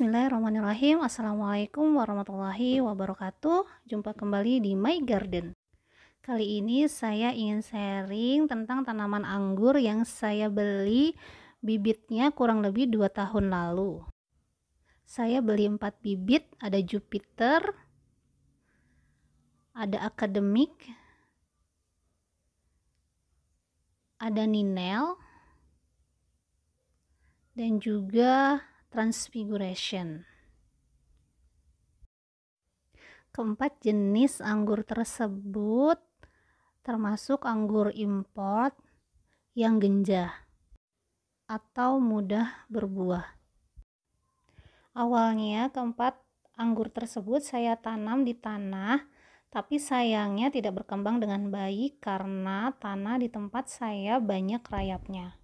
Bismillahirrahmanirrahim. Assalamualaikum warahmatullahi wabarakatuh. Jumpa kembali di My Garden. Kali ini saya ingin sharing tentang tanaman anggur yang saya beli bibitnya kurang lebih 2 tahun lalu. Saya beli 4 bibit, ada Jupiter, ada Akademik, ada Ninel, dan juga Transfiguration. Keempat jenis anggur tersebut termasuk anggur import yang genjah atau mudah berbuah. Awalnya keempat anggur tersebut saya tanam di tanah, tapi sayangnya tidak berkembang dengan baik karena tanah di tempat saya banyak rayapnya.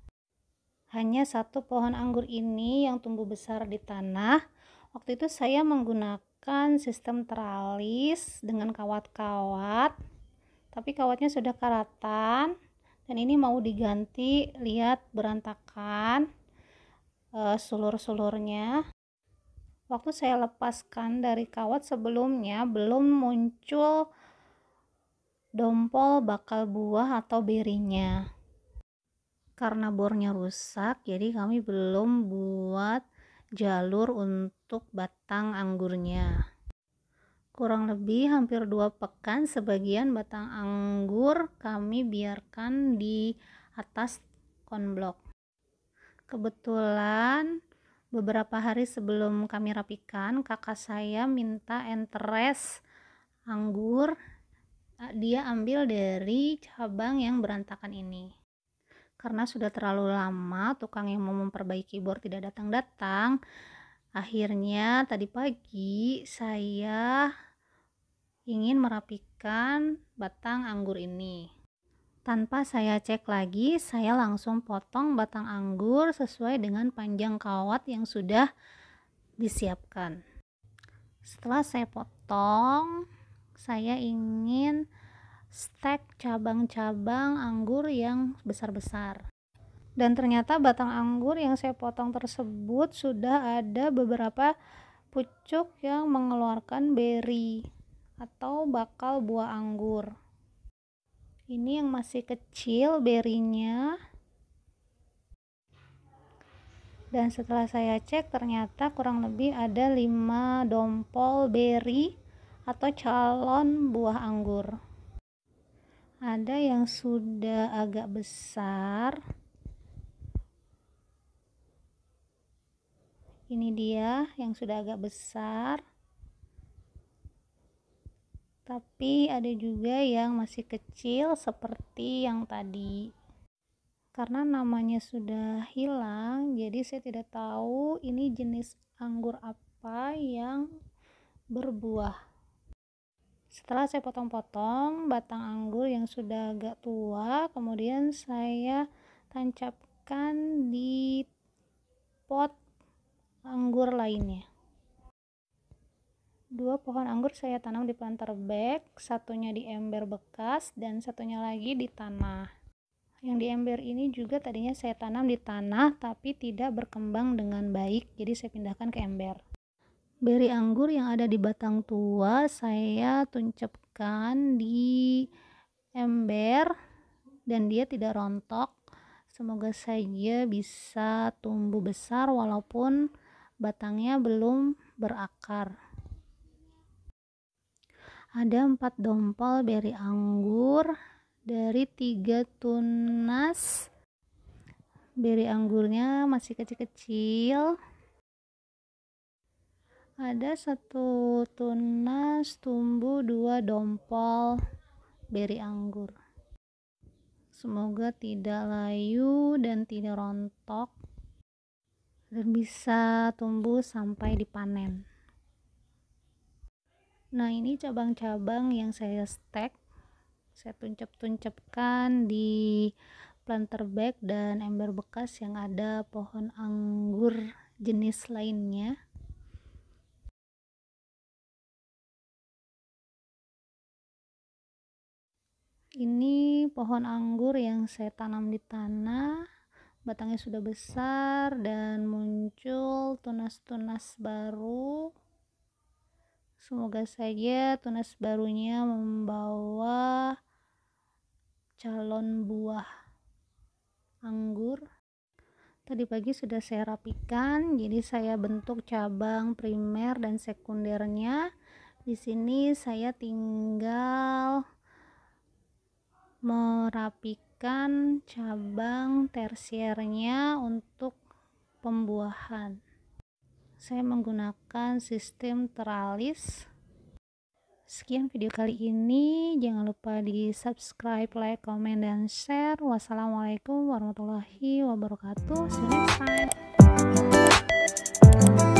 Hanya satu pohon anggur ini yang tumbuh besar di tanah. Waktu itu saya menggunakan sistem teralis dengan kawat-kawat, tapi kawatnya sudah karatan dan ini mau diganti. Lihat berantakan e, eh, sulur-sulurnya. Waktu saya lepaskan dari kawat sebelumnya belum muncul dompol bakal buah atau berinya karena bornya rusak jadi kami belum buat jalur untuk batang anggurnya kurang lebih hampir dua pekan sebagian batang anggur kami biarkan di atas konblok kebetulan beberapa hari sebelum kami rapikan kakak saya minta enteres anggur eh, dia ambil dari cabang yang berantakan ini karena sudah terlalu lama tukang yang mau memperbaiki bor tidak datang-datang akhirnya tadi pagi saya ingin merapikan batang anggur ini tanpa saya cek lagi saya langsung potong batang anggur sesuai dengan panjang kawat yang sudah disiapkan setelah saya potong saya ingin stek cabang-cabang anggur yang besar-besar. Dan ternyata batang anggur yang saya potong tersebut sudah ada beberapa pucuk yang mengeluarkan beri atau bakal buah anggur. Ini yang masih kecil berinya. Dan setelah saya cek ternyata kurang lebih ada 5 dompol beri atau calon buah anggur ada yang sudah agak besar ini dia yang sudah agak besar tapi ada juga yang masih kecil seperti yang tadi karena namanya sudah hilang jadi saya tidak tahu ini jenis anggur apa yang berbuah setelah saya potong-potong batang anggur yang sudah agak tua, kemudian saya tancapkan di pot anggur lainnya. Dua pohon anggur saya tanam di planter bag, satunya di ember bekas dan satunya lagi di tanah. Yang di ember ini juga tadinya saya tanam di tanah tapi tidak berkembang dengan baik, jadi saya pindahkan ke ember beri anggur yang ada di batang tua saya tuncepkan di ember dan dia tidak rontok semoga saja bisa tumbuh besar walaupun batangnya belum berakar ada empat dompol beri anggur dari tiga tunas beri anggurnya masih kecil-kecil ada satu tunas tumbuh dua dompol beri anggur semoga tidak layu dan tidak rontok dan bisa tumbuh sampai dipanen nah ini cabang-cabang yang saya stek saya tuncep-tuncepkan di planter bag dan ember bekas yang ada pohon anggur jenis lainnya ini pohon anggur yang saya tanam di tanah batangnya sudah besar dan muncul tunas-tunas baru semoga saja tunas barunya membawa calon buah anggur tadi pagi sudah saya rapikan jadi saya bentuk cabang primer dan sekundernya di sini saya tinggal merapikan cabang tersiernya untuk pembuahan. Saya menggunakan sistem teralis. Sekian video kali ini. Jangan lupa di subscribe, like, komen, dan share. Wassalamualaikum warahmatullahi wabarakatuh. See you next time.